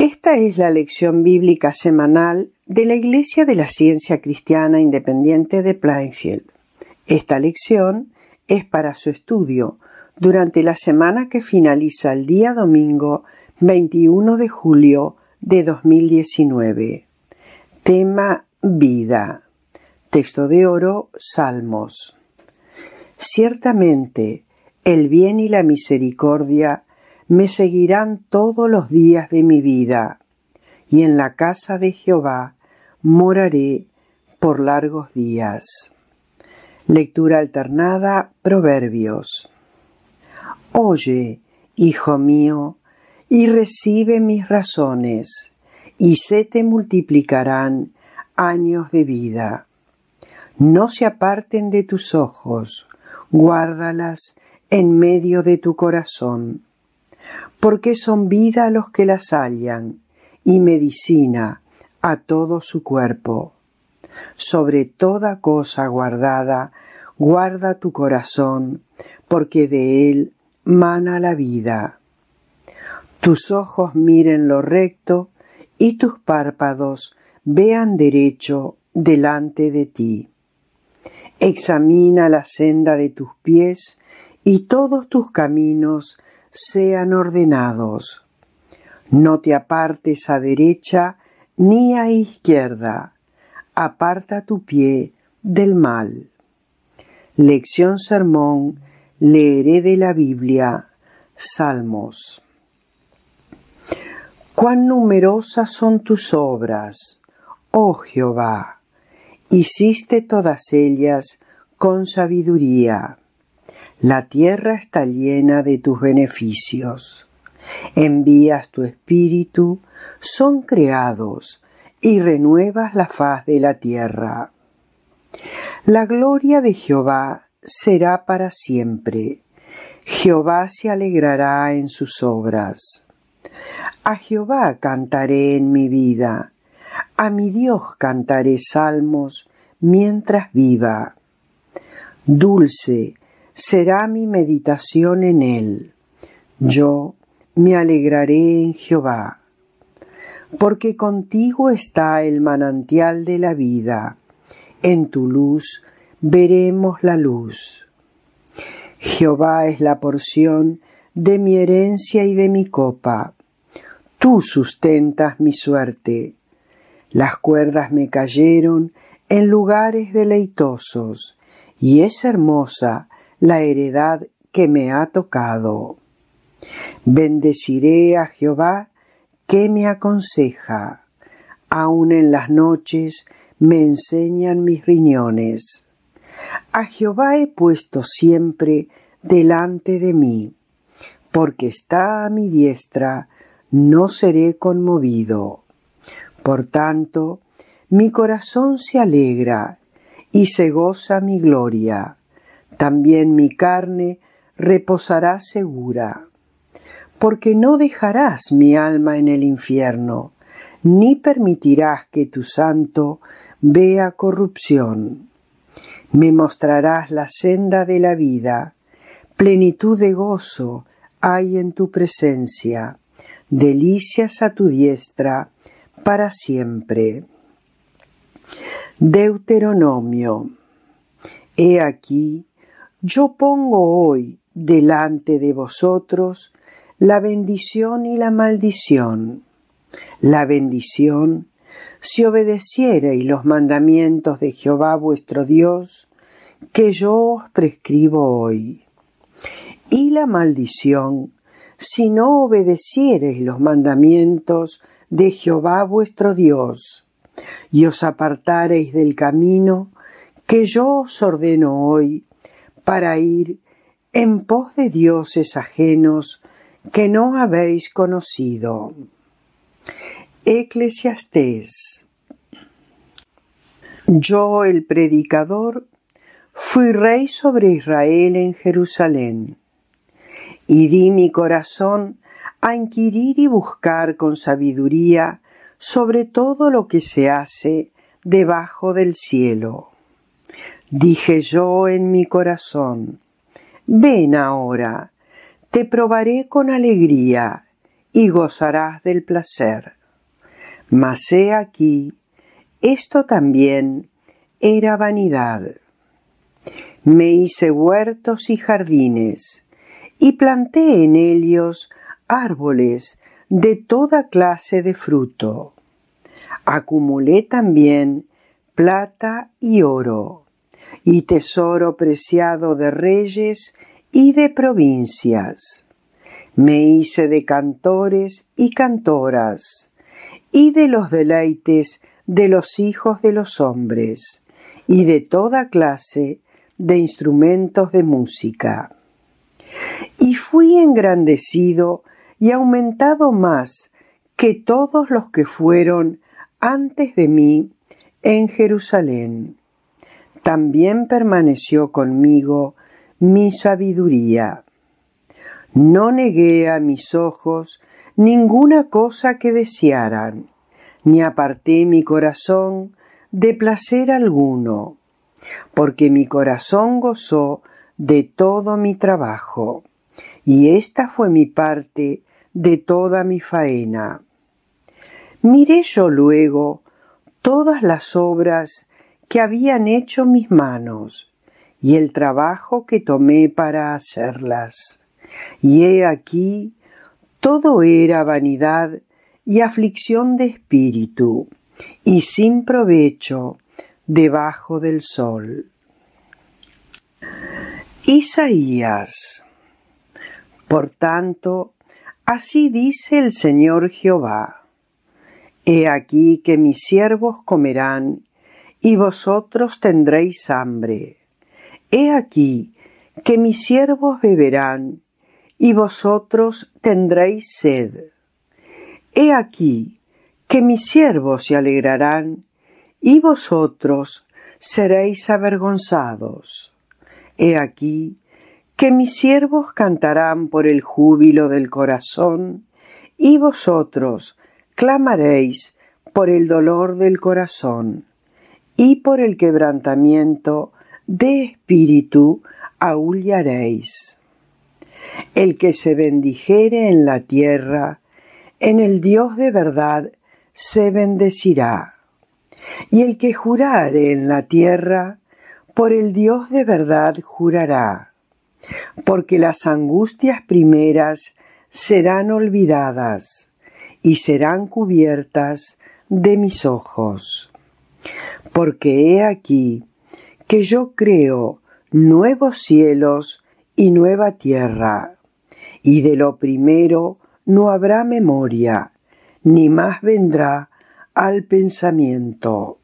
Esta es la lección bíblica semanal de la Iglesia de la Ciencia Cristiana Independiente de Plainfield. Esta lección es para su estudio durante la semana que finaliza el día domingo 21 de julio de 2019. Tema Vida. Texto de oro Salmos. Ciertamente, el bien y la misericordia me seguirán todos los días de mi vida, y en la casa de Jehová moraré por largos días. Lectura alternada Proverbios. Oye, hijo mío, y recibe mis razones, y se te multiplicarán años de vida. No se aparten de tus ojos, guárdalas en medio de tu corazón porque son vida los que las hallan y medicina a todo su cuerpo. Sobre toda cosa guardada, guarda tu corazón, porque de él mana la vida. Tus ojos miren lo recto y tus párpados vean derecho delante de ti. Examina la senda de tus pies y todos tus caminos sean ordenados. No te apartes a derecha ni a izquierda. Aparta tu pie del mal. Lección Sermón. Leeré de la Biblia. Salmos. Cuán numerosas son tus obras, oh Jehová. Hiciste todas ellas con sabiduría. La tierra está llena de tus beneficios. Envías tu espíritu, son creados, y renuevas la faz de la tierra. La gloria de Jehová será para siempre. Jehová se alegrará en sus obras. A Jehová cantaré en mi vida, a mi Dios cantaré salmos mientras viva. Dulce será mi meditación en él. Yo me alegraré en Jehová, porque contigo está el manantial de la vida. En tu luz veremos la luz. Jehová es la porción de mi herencia y de mi copa. Tú sustentas mi suerte. Las cuerdas me cayeron en lugares deleitosos, y es hermosa la heredad que me ha tocado. Bendeciré a Jehová que me aconseja. Aun en las noches me enseñan mis riñones. A Jehová he puesto siempre delante de mí, porque está a mi diestra, no seré conmovido. Por tanto, mi corazón se alegra y se goza mi gloria también mi carne reposará segura, porque no dejarás mi alma en el infierno, ni permitirás que tu santo vea corrupción. Me mostrarás la senda de la vida, plenitud de gozo hay en tu presencia, delicias a tu diestra para siempre. Deuteronomio. He aquí yo pongo hoy delante de vosotros la bendición y la maldición. La bendición, si obedeciereis los mandamientos de Jehová vuestro Dios, que yo os prescribo hoy. Y la maldición, si no obedeciereis los mandamientos de Jehová vuestro Dios, y os apartareis del camino que yo os ordeno hoy para ir en pos de dioses ajenos que no habéis conocido. Eclesiastes Yo, el predicador, fui rey sobre Israel en Jerusalén, y di mi corazón a inquirir y buscar con sabiduría sobre todo lo que se hace debajo del cielo. Dije yo en mi corazón, ven ahora, te probaré con alegría y gozarás del placer. Mas he aquí, esto también era vanidad. Me hice huertos y jardines, y planté en ellos árboles de toda clase de fruto. Acumulé también plata y oro, y tesoro preciado de reyes y de provincias. Me hice de cantores y cantoras, y de los deleites de los hijos de los hombres, y de toda clase de instrumentos de música. Y fui engrandecido y aumentado más que todos los que fueron antes de mí en Jerusalén también permaneció conmigo mi sabiduría. No negué a mis ojos ninguna cosa que desearan, ni aparté mi corazón de placer alguno, porque mi corazón gozó de todo mi trabajo, y esta fue mi parte de toda mi faena. Miré yo luego todas las obras que habían hecho mis manos y el trabajo que tomé para hacerlas. Y he aquí, todo era vanidad y aflicción de espíritu, y sin provecho debajo del sol. Isaías. Por tanto, así dice el Señor Jehová. He aquí que mis siervos comerán y vosotros tendréis hambre. He aquí que mis siervos beberán, y vosotros tendréis sed. He aquí que mis siervos se alegrarán, y vosotros seréis avergonzados. He aquí que mis siervos cantarán por el júbilo del corazón, y vosotros clamaréis por el dolor del corazón y por el quebrantamiento de espíritu aullaréis. El que se bendijere en la tierra, en el Dios de verdad se bendecirá. Y el que jurare en la tierra, por el Dios de verdad jurará, porque las angustias primeras serán olvidadas y serán cubiertas de mis ojos porque he aquí que yo creo nuevos cielos y nueva tierra, y de lo primero no habrá memoria, ni más vendrá al pensamiento.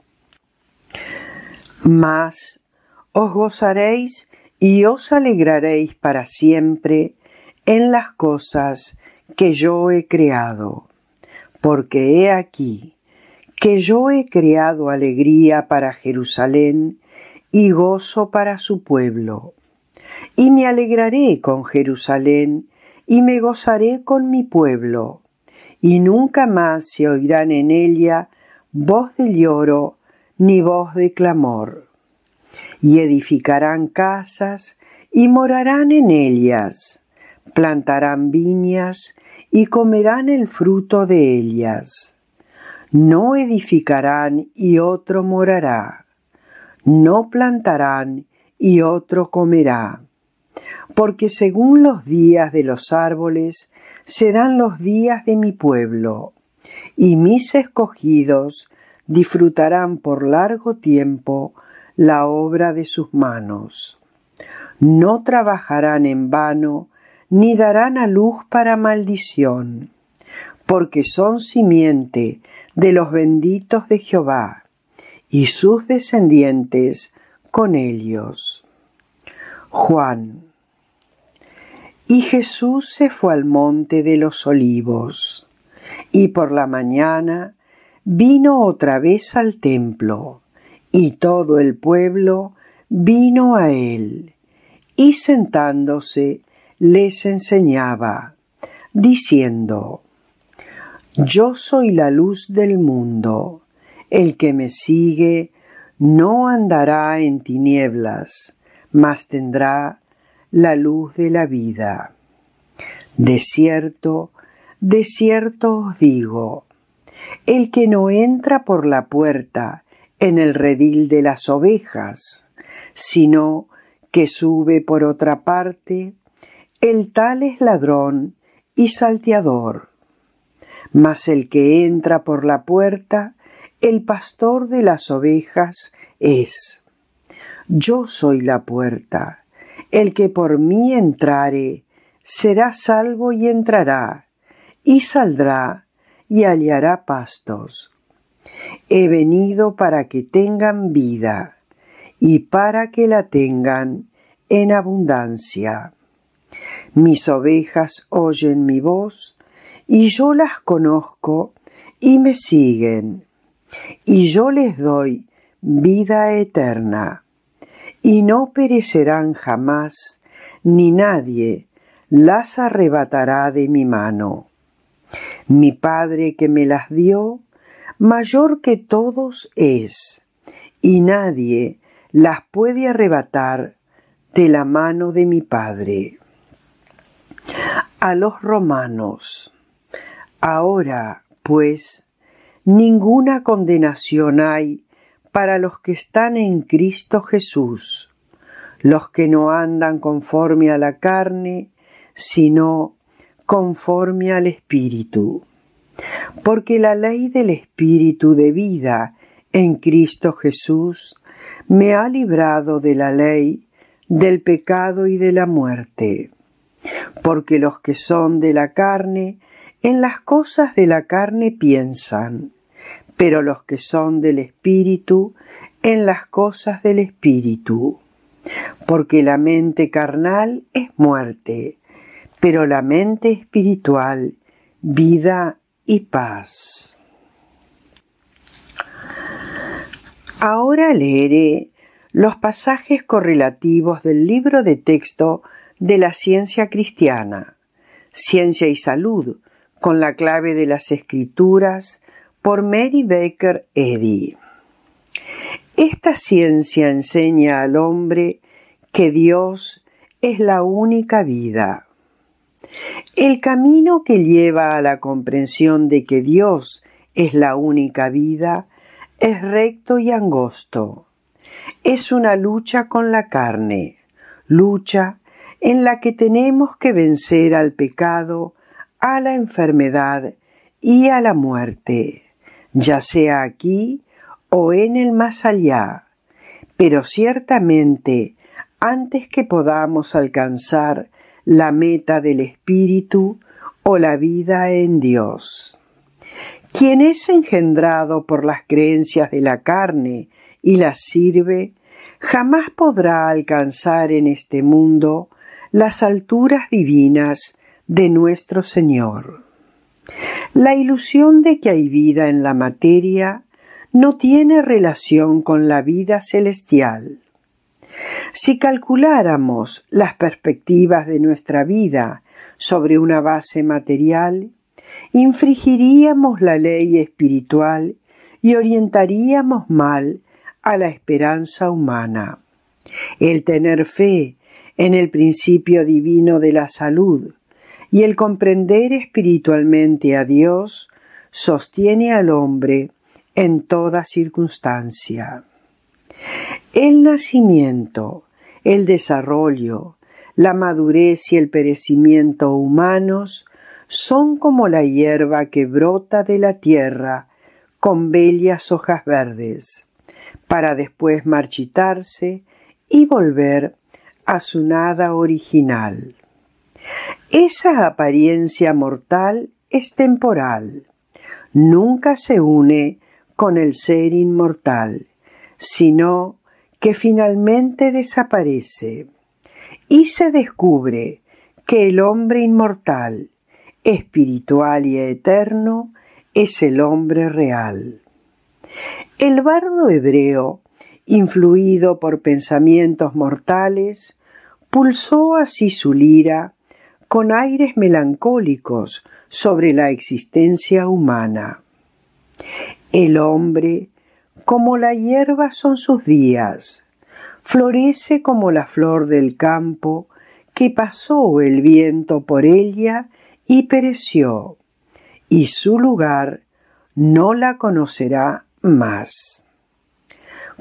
Mas os gozaréis y os alegraréis para siempre en las cosas que yo he creado, porque he aquí que yo he creado alegría para Jerusalén y gozo para su pueblo. Y me alegraré con Jerusalén y me gozaré con mi pueblo, y nunca más se oirán en ella voz de lloro ni voz de clamor. Y edificarán casas y morarán en ellas, plantarán viñas y comerán el fruto de ellas no edificarán y otro morará. No plantarán y otro comerá. Porque según los días de los árboles serán los días de mi pueblo, y mis escogidos disfrutarán por largo tiempo la obra de sus manos. No trabajarán en vano, ni darán a luz para maldición, porque son simiente de los benditos de Jehová, y sus descendientes con ellos. Juan. Y Jesús se fue al monte de los olivos, y por la mañana vino otra vez al templo, y todo el pueblo vino a él, y sentándose les enseñaba, diciendo, yo soy la luz del mundo. El que me sigue no andará en tinieblas, mas tendrá la luz de la vida. De cierto, de cierto os digo, el que no entra por la puerta en el redil de las ovejas, sino que sube por otra parte, el tal es ladrón y salteador. Mas el que entra por la puerta, el pastor de las ovejas es. Yo soy la puerta. El que por mí entrare, será salvo y entrará, y saldrá y hallará pastos. He venido para que tengan vida, y para que la tengan en abundancia. Mis ovejas oyen mi voz, y yo las conozco y me siguen, y yo les doy vida eterna, y no perecerán jamás, ni nadie las arrebatará de mi mano. Mi Padre que me las dio, mayor que todos es, y nadie las puede arrebatar de la mano de mi Padre. A los romanos Ahora, pues, ninguna condenación hay para los que están en Cristo Jesús, los que no andan conforme a la carne, sino conforme al Espíritu. Porque la ley del Espíritu de vida en Cristo Jesús me ha librado de la ley, del pecado y de la muerte. Porque los que son de la carne en las cosas de la carne piensan, pero los que son del Espíritu, en las cosas del Espíritu. Porque la mente carnal es muerte, pero la mente espiritual, vida y paz. Ahora leeré los pasajes correlativos del libro de texto de la ciencia cristiana, Ciencia y Salud, con la clave de las escrituras por Mary Baker Eddy. Esta ciencia enseña al hombre que Dios es la única vida. El camino que lleva a la comprensión de que Dios es la única vida es recto y angosto. Es una lucha con la carne, lucha en la que tenemos que vencer al pecado a la enfermedad y a la muerte, ya sea aquí o en el más allá. Pero ciertamente, antes que podamos alcanzar la meta del Espíritu o la vida en Dios. Quien es engendrado por las creencias de la carne y las sirve, jamás podrá alcanzar en este mundo las alturas divinas de nuestro Señor. La ilusión de que hay vida en la materia no tiene relación con la vida celestial. Si calculáramos las perspectivas de nuestra vida sobre una base material, infringiríamos la ley espiritual y orientaríamos mal a la esperanza humana. El tener fe en el principio divino de la salud y el comprender espiritualmente a Dios sostiene al hombre en toda circunstancia. El nacimiento, el desarrollo, la madurez y el perecimiento humanos son como la hierba que brota de la tierra con bellas hojas verdes, para después marchitarse y volver a su nada original. Esa apariencia mortal es temporal. Nunca se une con el ser inmortal, sino que finalmente desaparece y se descubre que el hombre inmortal, espiritual y eterno, es el hombre real. El bardo hebreo, influido por pensamientos mortales, pulsó así su lira con aires melancólicos sobre la existencia humana. El hombre, como la hierba son sus días, florece como la flor del campo que pasó el viento por ella y pereció, y su lugar no la conocerá más.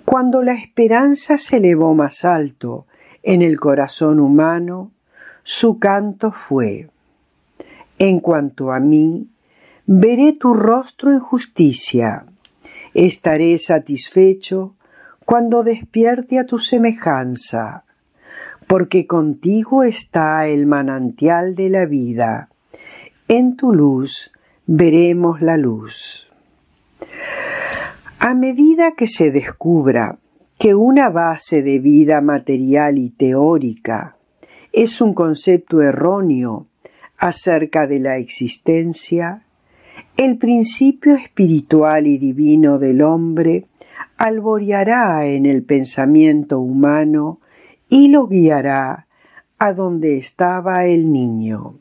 Cuando la esperanza se elevó más alto en el corazón humano, su canto fue, En cuanto a mí, veré tu rostro en justicia, estaré satisfecho cuando despierte a tu semejanza, porque contigo está el manantial de la vida, en tu luz veremos la luz. A medida que se descubra que una base de vida material y teórica es un concepto erróneo acerca de la existencia, el principio espiritual y divino del hombre alboreará en el pensamiento humano y lo guiará a donde estaba el niño,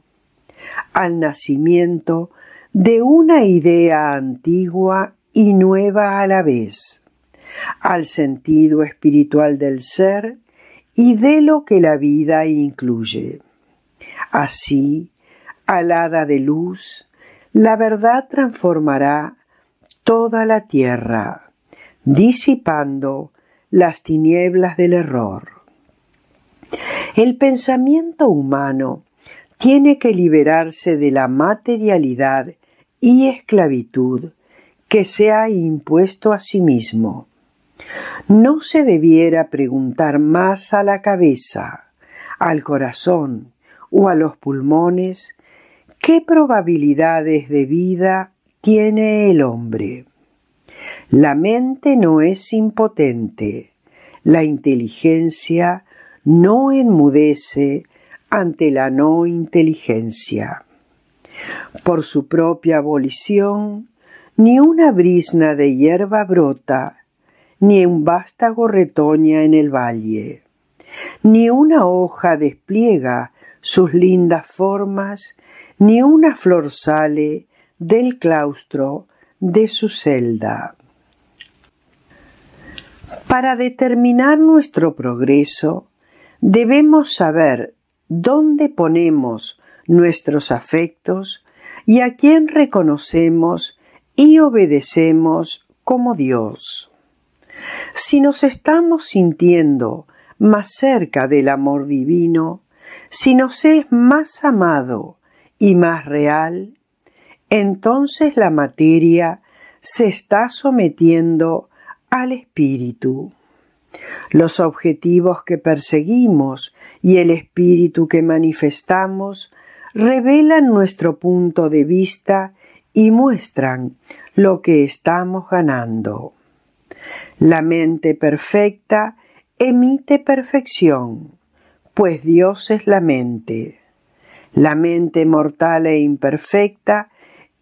al nacimiento de una idea antigua y nueva a la vez, al sentido espiritual del ser y de lo que la vida incluye. Así, alada de luz, la verdad transformará toda la tierra, disipando las tinieblas del error. El pensamiento humano tiene que liberarse de la materialidad y esclavitud que se ha impuesto a sí mismo no se debiera preguntar más a la cabeza, al corazón o a los pulmones qué probabilidades de vida tiene el hombre. La mente no es impotente, la inteligencia no enmudece ante la no inteligencia. Por su propia abolición, ni una brisna de hierba brota, ni un vástago retoña en el valle, ni una hoja despliega sus lindas formas, ni una flor sale del claustro de su celda. Para determinar nuestro progreso, debemos saber dónde ponemos nuestros afectos y a quién reconocemos y obedecemos como Dios. Si nos estamos sintiendo más cerca del amor divino, si nos es más amado y más real, entonces la materia se está sometiendo al espíritu. Los objetivos que perseguimos y el espíritu que manifestamos revelan nuestro punto de vista y muestran lo que estamos ganando. La mente perfecta emite perfección, pues Dios es la mente. La mente mortal e imperfecta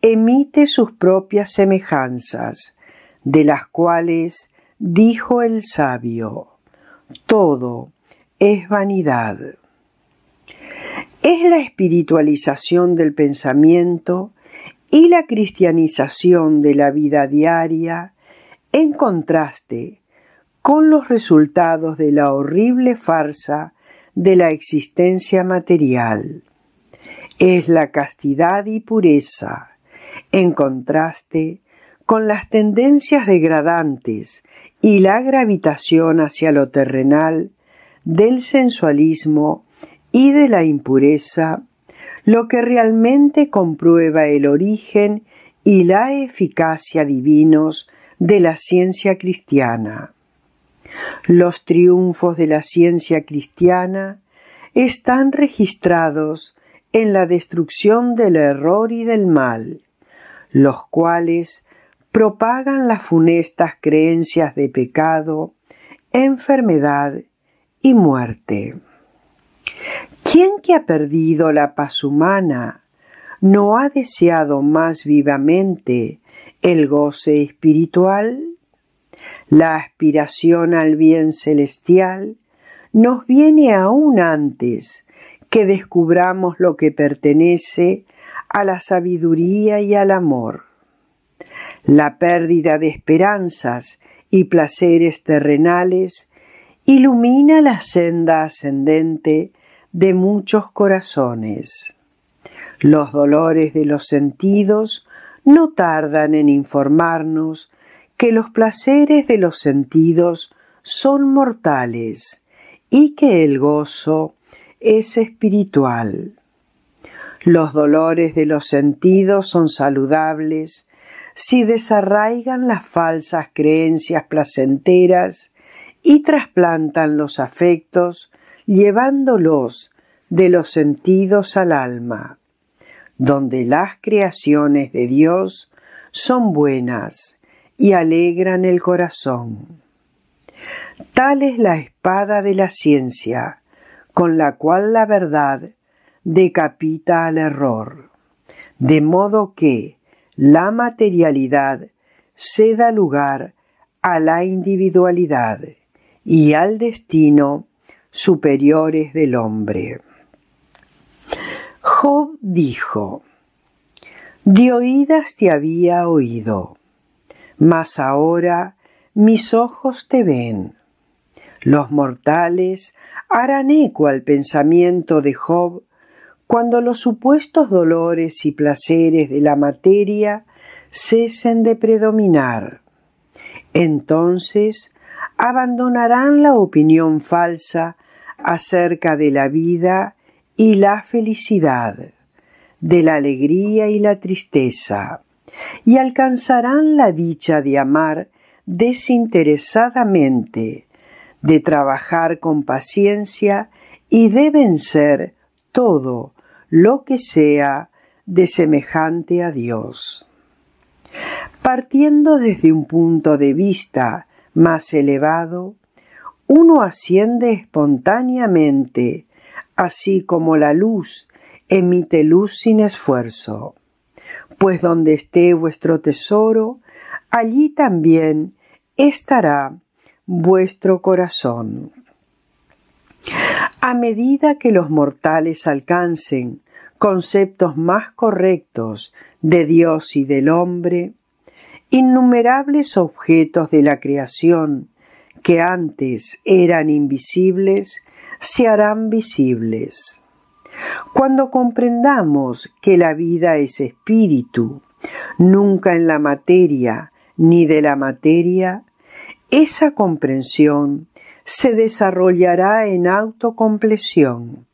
emite sus propias semejanzas, de las cuales dijo el sabio, todo es vanidad. Es la espiritualización del pensamiento y la cristianización de la vida diaria en contraste con los resultados de la horrible farsa de la existencia material. Es la castidad y pureza, en contraste con las tendencias degradantes y la gravitación hacia lo terrenal del sensualismo y de la impureza, lo que realmente comprueba el origen y la eficacia divinos de la ciencia cristiana. Los triunfos de la ciencia cristiana están registrados en la destrucción del error y del mal, los cuales propagan las funestas creencias de pecado, enfermedad y muerte. ¿Quién que ha perdido la paz humana no ha deseado más vivamente el goce espiritual, la aspiración al bien celestial, nos viene aún antes que descubramos lo que pertenece a la sabiduría y al amor. La pérdida de esperanzas y placeres terrenales ilumina la senda ascendente de muchos corazones. Los dolores de los sentidos no tardan en informarnos que los placeres de los sentidos son mortales y que el gozo es espiritual. Los dolores de los sentidos son saludables si desarraigan las falsas creencias placenteras y trasplantan los afectos llevándolos de los sentidos al alma donde las creaciones de Dios son buenas y alegran el corazón. Tal es la espada de la ciencia, con la cual la verdad decapita al error, de modo que la materialidad se da lugar a la individualidad y al destino superiores del hombre. Job dijo, De oídas te había oído, mas ahora mis ojos te ven. Los mortales harán eco al pensamiento de Job cuando los supuestos dolores y placeres de la materia cesen de predominar. Entonces abandonarán la opinión falsa acerca de la vida y la felicidad, de la alegría y la tristeza, y alcanzarán la dicha de amar desinteresadamente, de trabajar con paciencia y de vencer todo lo que sea de semejante a Dios. Partiendo desde un punto de vista más elevado, uno asciende espontáneamente así como la luz emite luz sin esfuerzo. Pues donde esté vuestro tesoro, allí también estará vuestro corazón. A medida que los mortales alcancen conceptos más correctos de Dios y del hombre, innumerables objetos de la creación que antes eran invisibles se harán visibles. Cuando comprendamos que la vida es espíritu, nunca en la materia ni de la materia, esa comprensión se desarrollará en autocompleción,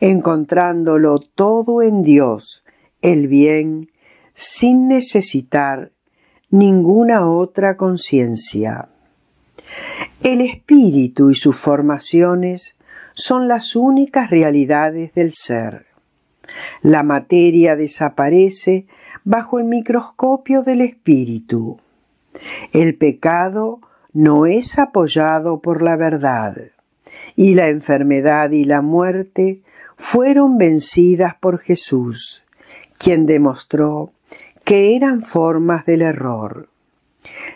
encontrándolo todo en Dios, el bien, sin necesitar ninguna otra conciencia. El espíritu y sus formaciones son las únicas realidades del ser. La materia desaparece bajo el microscopio del espíritu. El pecado no es apoyado por la verdad, y la enfermedad y la muerte fueron vencidas por Jesús, quien demostró que eran formas del error.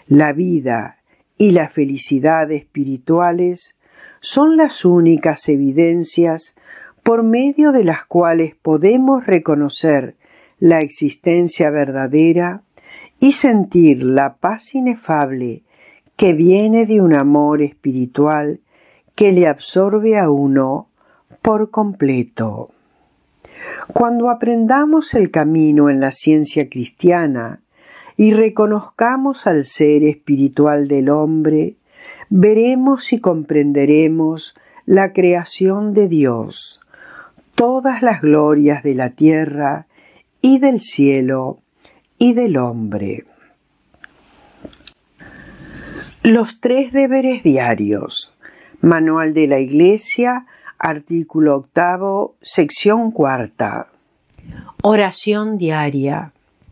La vida y la felicidad espirituales son las únicas evidencias por medio de las cuales podemos reconocer la existencia verdadera y sentir la paz inefable que viene de un amor espiritual que le absorbe a uno por completo. Cuando aprendamos el camino en la ciencia cristiana y reconozcamos al ser espiritual del hombre, veremos y comprenderemos la creación de Dios, todas las glorias de la tierra y del cielo y del hombre. Los tres deberes diarios. Manual de la Iglesia, artículo octavo, sección cuarta. Oración diaria.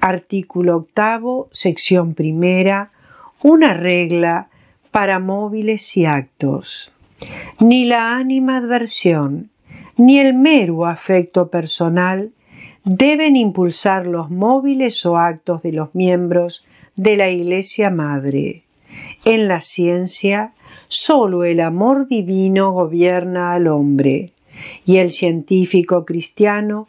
Artículo octavo, sección primera, una regla para móviles y actos. Ni la ánima adversión ni el mero afecto personal deben impulsar los móviles o actos de los miembros de la Iglesia Madre. En la ciencia, sólo el amor divino gobierna al hombre, y el científico cristiano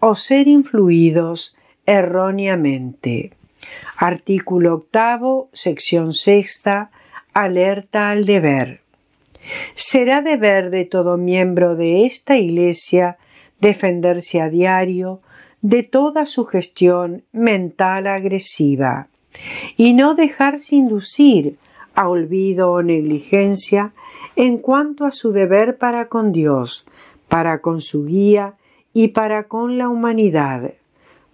o ser influidos erróneamente. Artículo octavo, sección sexta, alerta al deber. Será deber de todo miembro de esta Iglesia defenderse a diario de toda sugestión mental agresiva y no dejarse inducir a olvido o negligencia en cuanto a su deber para con Dios, para con su guía y para con la humanidad.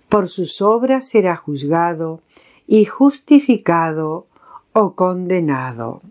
Por sus obras será juzgado y justificado o condenado.